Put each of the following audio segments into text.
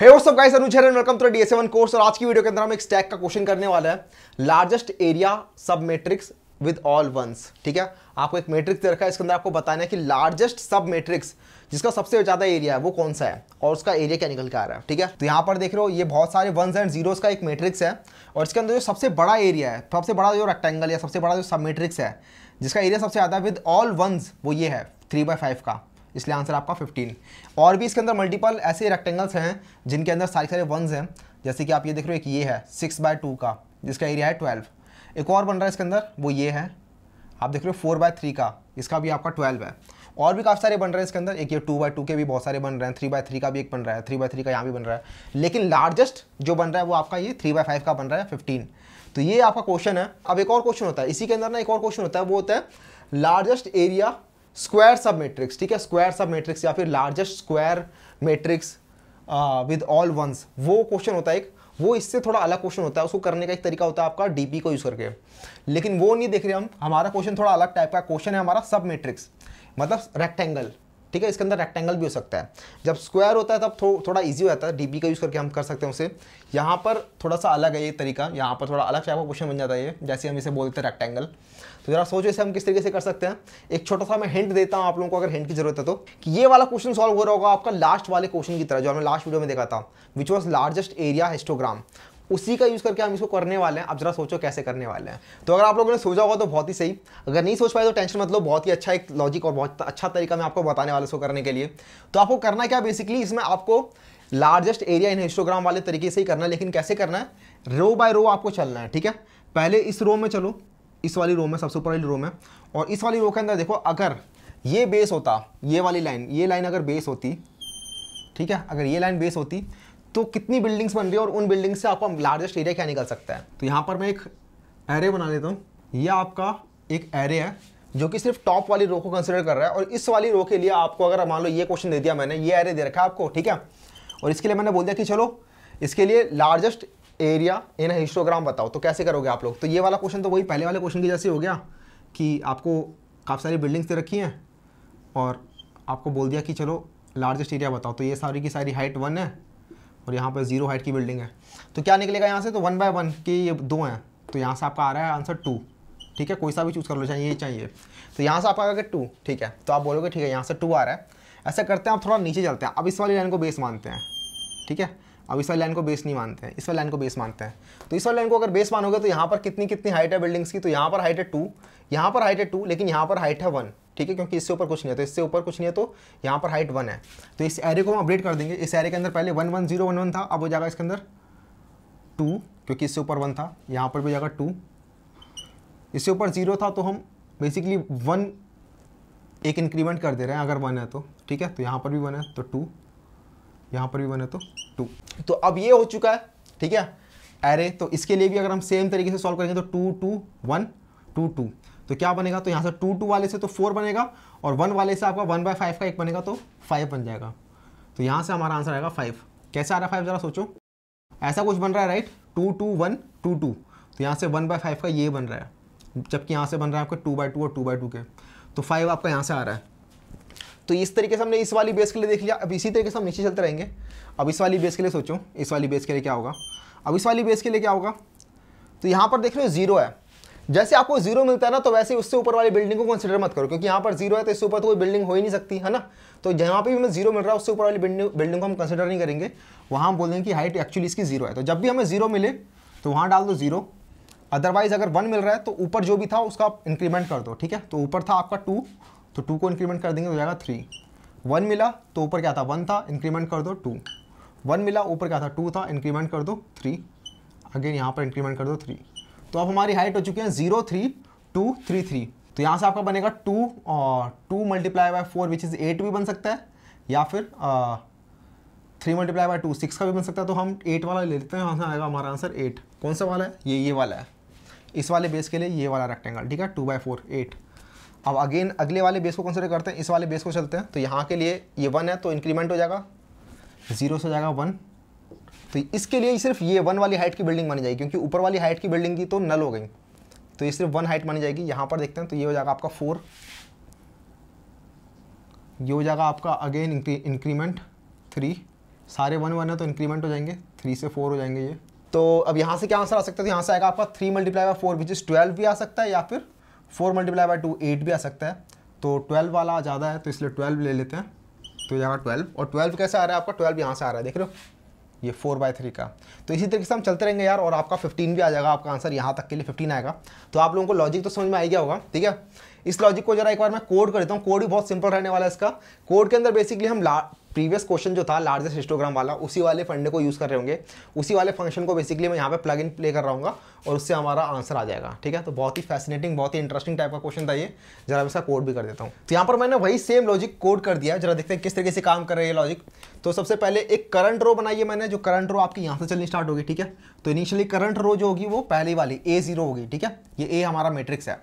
Hey what's up guys Anuj here and welcome to DSA course और आज की वीडियो के अंदर हम एक स्टैक का क्वेश्चन करने वाले हैं largest area sub matrix with all ones ठीक है आपको एक मैट्रिक्स दे रखा है इसके अंदर आपको बताना है कि लार्जेस्ट सब मैट्रिक्स जिसका सबसे ज़्यादा एरिया है वो कौन सा है और उसका एरिया क्या निकल के आ रहा है ठीक है तो यहाँ पर देख रहे हो ये बहुत सारे वंस एंड जीरोस का एक मैट्रिक्स है और इसके अंदर जो सबसे बड़ा एरिया है सबसे बड़ा जो रेक्टेंगल या सबसे बड़ा जो सब मैट्रिक्स है जिसका एरिया सबसे ज़्यादा विद ऑल वंस वो ये है थ्री बाय फाइव का इसलिए आंसर आपका 15 और भी इसके अंदर मल्टीपल ऐसे रेक्टेंगल्स हैं जिनके अंदर सारे सारे वंस हैं जैसे कि आप ये देख रहे हो एक ये है सिक्स बाय टू का जिसका एरिया है ट्वेल्व एक और बन रहा है इसके अंदर वो ये है आप देख रहे हो फोर बाय थ्री का इसका भी आपका ट्वेल्व है और भी काफ़ी सारे बन रहे हैं इसके अंदर एक ये टू बाई टू के भी बहुत सारे बन रहे हैं थ्री बाय थ्री का भी एक बन रहा है थ्री बाय थ्री का यहाँ भी बन रहा है लेकिन लार्जेस्ट जो बन रहा है वो आपका ये थ्री बाय फाइव का बन रहा है फिफ्टीन तो ये आपका क्वेश्चन है अब एक और क्वेश्चन होता है इसी के अंदर ना एक और क्वेश्चन होता है वो होता है largest area square sub matrix ठीक है स्क्वायर सब मैट्रिक्स या फिर largest square matrix with all ones वो क्वेश्चन होता है एक वो इससे थोड़ा अलग क्वेश्चन होता है उसको करने का एक तरीका होता है आपका डीपी को यूज़ करके लेकिन वो नहीं देख रहे हम हमारा क्वेश्चन थोड़ा अलग टाइप का क्वेश्चन है हमारा सब मैट्रिक्स मतलब रेक्टेंगल ठीक है इसके अंदर रेक्टेंगल भी हो सकता है जब स्क्वायर होता है तब थो, थोड़ा इजी हो जाता है डीबी का यूज़ करके हम कर सकते हैं उसे यहाँ पर थोड़ा सा अलग है ये तरीका यहाँ पर थोड़ा अलग टाइप का क्वेश्चन बन जाता है ये जैसे हम इसे बोलते हैं रेक्टेंगल तो जरा सोचो इसे हम किस तरीके से कर सकते हैं एक छोटा सा मैं हिंट देता हूँ आप लोगों को अगर हिंट की जरूरत है तो कि ये वाला क्वेश्चन सॉल्व हो रहा होगा आपका लास्ट वाले क्वेश्चन की तरह जो हमने लास्ट वीडियो में देखा था which was largest area histogram उसी का यूज़ करके हम इसको करने वाले हैं आप जरा सोचो कैसे करने वाले हैं तो अगर आप लोगों ने सोचा होगा तो बहुत ही सही अगर नहीं सोच पाए तो टेंशन मतलब बहुत ही अच्छा एक लॉजिक और बहुत अच्छा तरीका मैं आपको बताने वाला इसको करने के लिए तो आपको करना क्या बेसिकली इसमें आपको लार्जेस्ट एरिया इन हिस्टोग्राम वाले तरीके से ही करना है लेकिन कैसे करना है रो बाय रो आपको चलना है ठीक है पहले इस रो में चलो इस वाली रो में सबसे ऊपर वाली रो में और इस वाली रो के अंदर देखो अगर ये बेस होता ये वाली लाइन ये लाइन अगर बेस होती ठीक है अगर ये लाइन बेस होती तो कितनी बिल्डिंग्स बन रही है और उन बिल्डिंग से आपका लार्जेस्ट एरिया क्या निकल सकता है तो यहाँ पर मैं एक एरे बना लेता हूँ यह आपका एक एरे है जो कि सिर्फ टॉप वाली रो को कंसिडर कर रहा है और इस वाली रो के लिए आपको अगर मान लो ये क्वेश्चन दे दिया मैंने ये एरे दे रखा है आपको ठीक है और इसके लिए मैंने बोल दिया कि चलो इसके लिए लार्जेस्ट एरिया इन हिस्टोग्राम बताओ तो कैसे करोगे आप लोग तो ये वाला क्वेश्चन तो वही पहले वाले क्वेश्चन की जैसे हो गया कि आपको काफ़ी सारी बिल्डिंग्स दे रखी हैं और आपको बोल दिया कि चलो लार्जेस्ट एरिया बताओ तो ये सारी की सारी हाइट वन है और यहाँ पर जीरो हाइट की बिल्डिंग है तो क्या निकलेगा यहाँ से तो वन बाय वन कि ये दो हैं तो यहाँ से आपका आ रहा है आंसर टू ठीक है कोई सा भी चूज़ कर लो चाहिए ये चाहिए तो यहाँ से आपका आ गया टू ठीक है तो आप बोलोगे ठीक है यहाँ से टू आ रहा है ऐसा करते हैं आप थोड़ा नीचे चलते हैं अब इस वाली लाइन को बेस मानते हैं ठीक है अब इस वाली लाइन को बेस नहीं मानते हैं इस वाली लाइन को बेस मानते हैं तो इस वाली लाइन को अगर बेस मानोगे तो यहाँ पर कितनी कितनी हाइट है बिल्डिंग्स की तो यहाँ पर हाइट है टू यहाँ पर हाइट है टू लेकिन यहाँ पर हाइट है वन ठीक है क्योंकि इससे ऊपर कुछ नहीं है तो इससे ऊपर कुछ नहीं है तो यहाँ पर हाइट वन है तो इस एरे को हम अपडेट कर देंगे इस एरे के अंदर पहले one one zero one one था अब हो जाएगा इसके अंदर टू क्योंकि इससे ऊपर वन था यहाँ पर भी हो जाएगा टू इससे ऊपर जीरो था तो हम बेसिकली वन एक इंक्रीमेंट कर दे रहे हैं अगर वन है तो ठीक है तो यहाँ पर भी वन है तो टू यहाँ पर भी वन है तो टू तो अब ये हो चुका है ठीक है एरे तो इसके लिए भी अगर हम सेम तरीके से सॉल्व करेंगे तो two two one two two तो क्या बनेगा तो यहाँ से टू टू वाले से तो फोर बनेगा और वन वाले से आपका वन बाय फाइव का एक बनेगा तो फाइव बन जाएगा तो यहाँ से हमारा आंसर आएगा फाइव कैसे आ रहा है फाइव ज़रा सोचो ऐसा कुछ बन रहा है right two two one two two तो यहाँ से वन बाय फाइव का ये बन रहा है जबकि यहाँ से बन रहा है आपका टू बाय टू और टू बाई टू के तो फाइव आपका यहाँ से आ रहा है तो इस तरीके से हमने इस वाली बेस के लिए देख लिया अब इसी तरीके से हम नीचे चलते रहेंगे अब इस वाली बेस के लिए सोचो इस वाली बेस के लिए क्या होगा अब इस वाली बेस के लिए क्या होगा तो यहाँ पर देख रहे हो जीरो है जैसे आपको जीरो मिलता है ना तो वैसे उससे ऊपर वाली बिल्डिंग को कंसिडर मत करो क्योंकि यहाँ पर जीरो है तो इससे ऊपर तो कोई बिल्डिंग हो ही नहीं सकती है ना तो जहाँ पे भी हमें जीरो मिल रहा है उससे ऊपर वाली बिल्डिंग बिल्डिंग को हम कंसिडर नहीं करेंगे वहाँ हम बोल देंगे कि हाइट एक्चुअली इसकी जीरो है तो जब भी हमें जीरो मिले तो वहाँ डाल दो जीरो अदरवाइज अगर वन मिल रहा है तो ऊपर जो भी था उसका आप इंक्रीमेंट कर दो ठीक है तो ऊपर था आपका टू तो टू को इंक्रीमेंट कर देंगे हो जाएगा थ्री वन मिला तो ऊपर क्या था वन था इंक्रीमेंट कर दो टू वन मिला ऊपर क्या था टू था इंक्रीमेंट कर दो थ्री अगेन यहाँ पर इंक्रीमेंट कर दो थ्री तो अब हमारी हाइट हो चुकी है zero three two three three तो यहाँ से आपका बनेगा टू और two multiply by four which is eight भी बन सकता है या फिर three multiply by two six का भी बन सकता है तो हम एट वाला ले लेते हैं यहाँ से आएगा हमारा आंसर एट कौन सा वाला है ये ये वाला है इस वाले बेस के लिए ये वाला रेक्टेंगल ठीक है टू बाई फोर एट अब अगेन अगले वाले बेस को कंसिडर करते हैं इस वाले बेस को चलते हैं तो यहाँ के लिए ये वन है तो इंक्रीमेंट हो जाएगा ज़ीरो से जाएगा वन तो इसके लिए सिर्फ ये वन वाली हाइट की बिल्डिंग मानी जाएगी क्योंकि ऊपर वाली हाइट की बिल्डिंग की तो नल हो गई तो ये सिर्फ वन हाइट मानी जाएगी यहाँ पर देखते हैं तो ये हो जाएगा आपका फोर ये हो जाएगा आपका अगेन इंक्रीमेंट थ्री सारे वन वन है तो इंक्रीमेंट हो जाएंगे थ्री से फोर हो जाएंगे ये तो अब यहाँ से क्या आंसर आ सकता है तो यहाँ से आएगा आपका three multiply by four which is twelve भी आ सकता है या फिर four multiply by two eight भी आ सकता है तो ट्वेल्व वाला ज़्यादा है तो इसलिए ट्वेल्व ले लेते हैं तो यहाँ ट्वेल्व और ट्वेल्व कैसे आ रहा है आपका ट्वेल्व यहाँ से आ रहा है देख रहे हो ये फोर बाय थ्री का तो इसी तरीके से हम चलते रहेंगे यार और आपका फिफ्टीन भी आ जाएगा आपका आंसर यहाँ तक के लिए फिफ्टीन आएगा तो आप लोगों को लॉजिक तो समझ में आ गया होगा ठीक है इस लॉजिक को जरा एक बार मैं कोड कर देता हूँ कोड भी बहुत सिंपल रहने वाला है इसका कोड के अंदर बेसिकली हम प्रीवियस क्वेश्चन जो था लार्जेस्ट हिस्टोग्राम वाला उसी वाले फंडे को यूज़ कर रहे होंगे उसी वाले फंक्शन को बेसिकली मैं यहाँ पे प्लग इन प्ले कर रहा हूँ और उससे हमारा आंसर आ जाएगा ठीक है तो बहुत ही फैसिनेटिंग बहुत ही इंटरेस्टिंग टाइप का क्वेश्चन था ये जरा इसका कोड भी कर देता हूँ तो यहाँ पर मैंने वही सेम लॉजिक कोड कर दिया जरा देखते हैं किस तरीके से काम कर रहे हैं लॉजिक तो सबसे पहले एक करंट रो बनाई है मैंने जो करंट रो आपकी यहाँ से चलनी स्टार्ट होगी ठीक है तो इनिशियली करंट रो जो होगी वो पहली वाली ए जीरो होगी ठीक है ये ए हमारा मेट्रिक्स है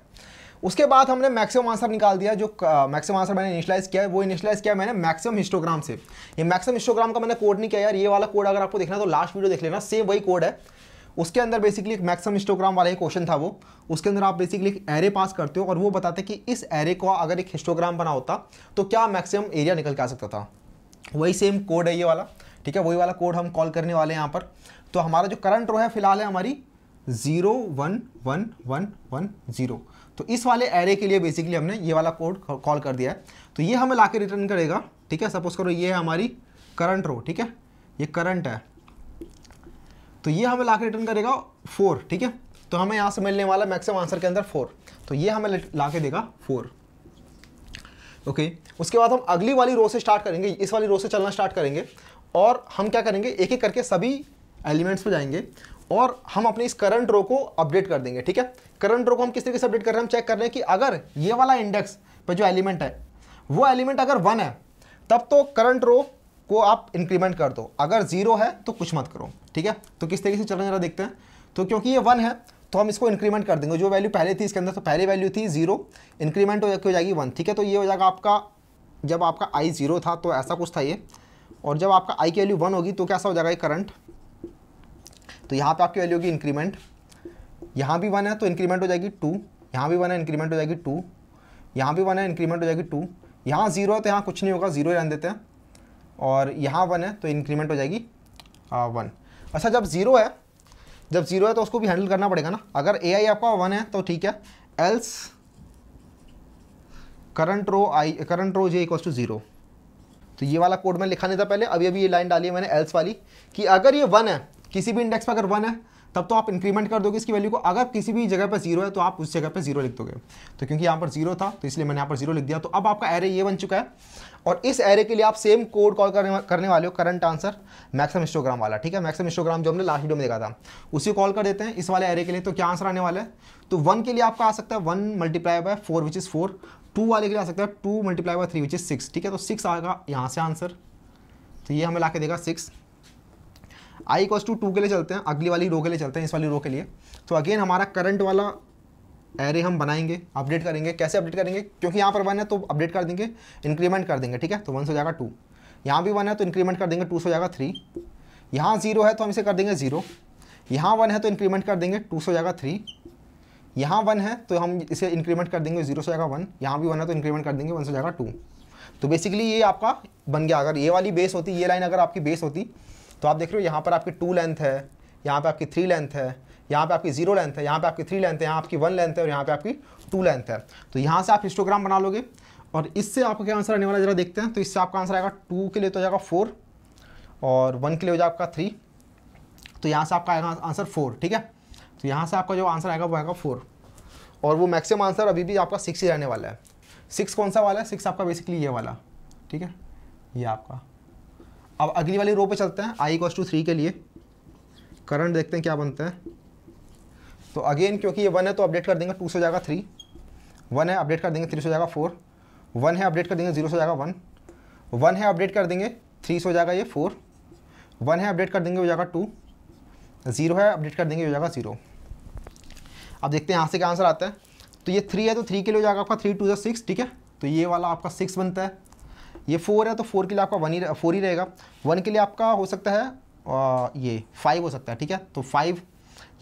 उसके बाद हमने मैक्सिमम आंसर निकाल दिया जो मैक्सिमम आंसर मैंने इनिशलाइज किया है वो इनिशलाइज किया मैंने मैक्सिमम हिस्टोग्राम से ये मैक्सिमम हिस्टोग्राम का मैंने कोड नहीं किया यार ये वाला कोड अगर आपको देखना तो लास्ट वीडियो देख लेना सेम वही कोड है उसके अंदर बेसिकली एक मैक्सिमम हिस्टोग्राम वाला एक क्वेश्चन था वो उसके अंदर आप बेसिकली एक एरे पास करते हो और वो बताते कि इस एरे को अगर एक हिस्टोग्राम बना होता तो क्या मैक्सिमम एरिया निकल के आ सकता था वही सेम कोड है ये वाला ठीक है वही वाला कोड हम कॉल करने वाले हैं यहाँ पर तो हमारा जो करंट रो है फिलहाल है हमारी zero one one one one zero तो इस वाले एरे के लिए बेसिकली हमने ये वाला कोड कॉल कर दिया है तो ये हमें ला रिटर्न करेगा ठीक है सपोज करो ये है हमारी करंट रो ठीक है ये करंट है तो ये हमें ला रिटर्न करेगा फोर ठीक है तो हमें यहाँ से मिलने वाला मैक्सिमम आंसर के अंदर फोर तो ये हमें ला के देगा फोर ओके okay. उसके बाद हम अगली वाली रो से स्टार्ट करेंगे इस वाली रो से चलना स्टार्ट करेंगे और हम क्या करेंगे एक एक करके सभी एलिमेंट्स पे जाएंगे और हम अपने इस करंट रो को अपडेट कर देंगे ठीक है करंट रो को हम किस तरीके से अपडेट कर रहे हैं हम चेक कर रहे हैं कि अगर ये वाला इंडेक्स पर जो एलिमेंट है वो एलिमेंट अगर वन है तब तो करंट रो को आप इंक्रीमेंट कर दो अगर जीरो है तो कुछ मत करो ठीक है तो किस तरीके से चल रहा देखते हैं तो क्योंकि ये वन है तो हम इसको इंक्रीमेंट कर देंगे जो वैल्यू पहले थी इसके अंदर तो पहले वैल्यू थी जीरो इंक्रीमेंट हो जाएगी वन ठीक है तो ये हो जाएगा आपका जब आपका आई जीरो था तो ऐसा कुछ था ये और जब आपका आई की वैल्यू वन होगी तो कैसा हो जाएगा ये करंट तो यहाँ पे आपकी वैल्यू होगी इंक्रीमेंट यहाँ भी वन है तो इंक्रीमेंट हो जाएगी टू यहाँ भी वन है इंक्रीमेंट हो जाएगी टू यहाँ भी वन है इंक्रीमेंट हो जाएगी टू यहाँ जीरो है तो यहाँ कुछ नहीं होगा जीरो रहने देते हैं और यहाँ वन है तो इंक्रीमेंट हो जाएगी वन अच्छा जब जीरो है जब जीरो है तो उसको भी हैंडल करना पड़ेगा ना अगर ए आई आपका वन है तो ठीक है else current row I current row J equal to zero तो ये वाला कोड मैं लिखा नहीं था पहले अभी अभी ये लाइन डाली है मैंने एल्स वाली कि अगर ये वन है किसी भी इंडेक्स पर अगर वन है तब तो आप इंक्रीमेंट कर दोगे इसकी वैल्यू को अगर किसी भी जगह पर जीरो है तो आप उस जगह पर जीरो लिख दोगे तो क्योंकि यहाँ पर जीरो था तो इसलिए मैंने यहाँ पर जीरो लिख दिया तो अब आपका एरे ये बन चुका है और इस एरे के लिए आप सेम कोड कॉल करने वाले हो करंट आंसर मैक्सम इंस्टोग्राम वाला ठीक है मैक्सम इंस्टोग्राम जो हमने लास्ट वीडियो में देखा था उसी कॉल कर देते हैं इस वाले एरे के लिए तो क्या आंसर आने वाला है तो वन के लिए आपका आ सकता है one multiply by four which is four two वाले के लिए आ सकता है two multiply by three which is six ठीक है तो सिक्स आएगा यहाँ से आंसर तो ये हमें ला के देगा six I cause two two के लिए चलते हैं अगली वाली रो के लिए चलते हैं इस वाली रो के लिए तो अगेन हमारा करंट वाला एरे हम बनाएंगे अपडेट करेंगे कैसे अपडेट करेंगे क्योंकि यहाँ पर वन है तो अपडेट कर देंगे इंक्रीमेंट कर देंगे ठीक है तो वन से जाएगा टू यहाँ भी वन है तो इंक्रीमेंट कर देंगे टू से जाएगा थ्री यहाँ जीरो है तो हम इसे कर देंगे ज़ीरो यहाँ वन है तो इंक्रीमेंट कर देंगे टू से जाएगा थ्री यहाँ वन है तो हम इसे इंक्रीमेंट कर देंगे जीरो से जाएगा वन यहाँ भी वन है तो इंक्रीमेंट कर देंगे वन से जाएगा टू तो बेसिकली ये आपका बन गया अगर ये वाली बेस होती ये लाइन अगर आपकी बेस होती तो आप देख रहे हो यहाँ पर आपकी टू लेंथ है यहाँ पर आपकी थ्री लेंथ है यहाँ पे आपकी जीरो लेंथ है यहाँ पे आपकी थ्री लेंथ है यहाँ आपकी वन लेंथ है और यहाँ पे आपकी टू लेंथ है तो यहाँ से आप हिस्टोग्राम बना लोगे और इससे आपका क्या आंसर आने वाला जरा देखते हैं तो इससे आपका आंसर आएगा टू के लिए तो जाएगा फोर और वन के लिए हो जाएगा आपका थ्री तो यहाँ से आपका आएगा आंसर फोर ठीक है तो यहाँ से आपका जो आंसर आएगा वो आएगा फोर और वो मैक्सिमम आंसर अभी भी आपका सिक्स ही रहने वाला है सिक्स कौन सा वाला है सिक्स आपका बेसिकली ये वाला ठीक है ये आपका अब अगली वाली रो पे चलते हैं आई कॉस टू थ्री के लिए करंट देखते हैं क्या बनता है तो अगेन क्योंकि ये वन है तो अपडेट कर देंगे टू से जाएगा थ्री वन है अपडेट कर देंगे थ्री से जाएगा फोर वन है अपडेट कर देंगे जीरो से जाएगा वन वन है अपडेट कर देंगे थ्री से हो जाएगा ये फोर वन है अपडेट कर देंगे हो जाएगा टू ज़ीरो है अपडेट कर देंगे हो जाएगा ज़ीरो अब देखते हैं यहाँ से क्या आंसर आता है तो ये थ्री है तो थ्री के लिए हो जाएगा आपका थ्री टू जो सिक्स ठीक है तो ये वाला आपका सिक्स बनता है ये फोर है तो फोर के लिए आपका वन ही फोर ही रहेगा वन के लिए आपका हो सकता है ये फाइव हो सकता है ठीक है तो फाइव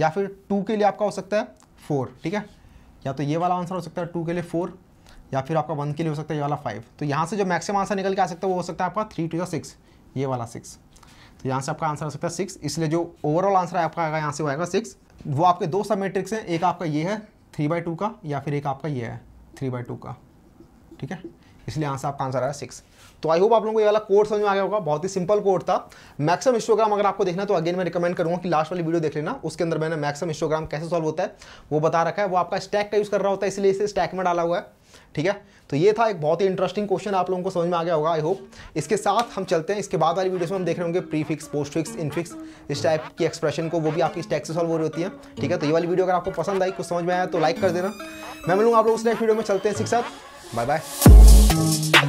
या फिर टू के लिए आपका हो सकता है फोर ठीक है या तो ये वाला आंसर हो सकता है टू के लिए फोर या फिर आपका वन के लिए हो सकता है ये वाला फाइव तो यहाँ से जो मैक्सिमम आंसर निकल के आ सकता है वो हो सकता है आपका थ्री टू या सिक्स ये वाला सिक्स तो यहाँ से आपका आंसर हो सकता है सिक्स इसलिए जो ओवरऑल आंसर आपका आएगा यहाँ से वो आएगा सिक्स वो आपके दो सब मेट्रिक्स हैं एक आपका ये है थ्री बाई टू का या फिर एक आपका ये है थ्री बाई टू का ठीक है इसलिए यहाँ से आपका आंसर आया सिक्स तो आई होप आप लोगों को ये वाला कोड समझ में आया होगा बहुत ही सिंपल कोड था मैक्सिमम इंस्टोग्राम अगर आपको देखना तो अगेन मैं रिकमेंड करूँगा कि लास्ट वाली वीडियो देख लेना उसके अंदर मैंने मैक्सिमम इंस्टोग्राम कैसे सॉल्व होता है वो बता रखा है वो आपका स्टैक का यूज़ कर रहा होता है इसलिए इसे स्टैक में डाला हुआ है ठीक है तो ये था एक बहुत ही इंटरेस्टिंग क्वेश्चन आप लोगों को समझ में आ गया होगा आई होप इसके साथ हम चलते हैं इसके बाद वाली वीडियोस में हम देख रहे होंगे prefix postfix infix इस टाइप की एक्सप्रेशन को वो भी आपकी स्टैक से सॉल्व हो रही होती है ठीक है तो ये वाली वीडियो अगर आपको पसंद आई कुछ समझ में आया तो लाइक कर देना मैं मिलूंगा आप लोग उस नेक्स्ट वीडियो में चलते हैं इसके साथ बाय बाय Bye.